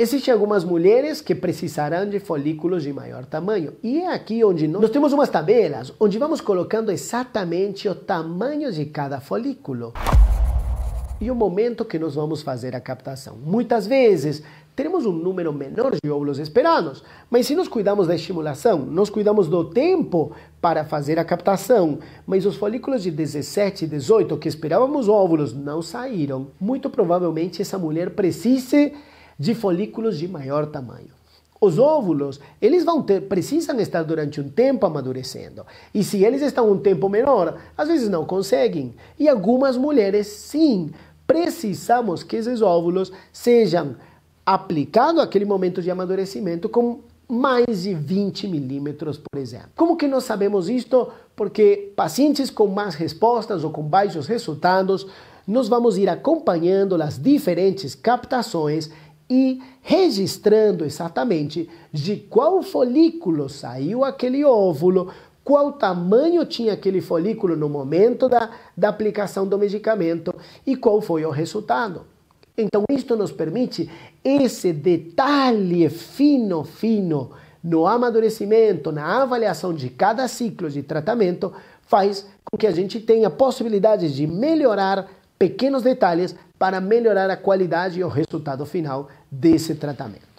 Existem algumas mulheres que precisarão de folículos de maior tamanho. E é aqui onde nós, nós temos umas tabelas onde vamos colocando exatamente o tamanho de cada folículo e o momento que nós vamos fazer a captação. Muitas vezes teremos um número menor de óvulos esperados, mas se nós cuidamos da estimulação, nós cuidamos do tempo para fazer a captação, mas os folículos de 17 e 18 que esperávamos óvulos não saíram, muito provavelmente essa mulher precise de folículos de maior tamanho. Os óvulos, eles vão ter, precisam estar durante um tempo amadurecendo. E se eles estão um tempo menor, às vezes não conseguem. E algumas mulheres, sim, precisamos que esses óvulos sejam aplicados àquele momento de amadurecimento com mais de 20 milímetros, por exemplo. Como que nós sabemos isto? Porque pacientes com más respostas ou com baixos resultados, nós vamos ir acompanhando as diferentes captações e registrando exatamente de qual folículo saiu aquele óvulo, qual tamanho tinha aquele folículo no momento da, da aplicação do medicamento e qual foi o resultado. Então, isto nos permite esse detalhe fino, fino no amadurecimento, na avaliação de cada ciclo de tratamento, faz com que a gente tenha possibilidade de melhorar pequenos detalhes para melhorar a qualidade e o resultado final desse tratamento.